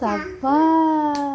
咋办？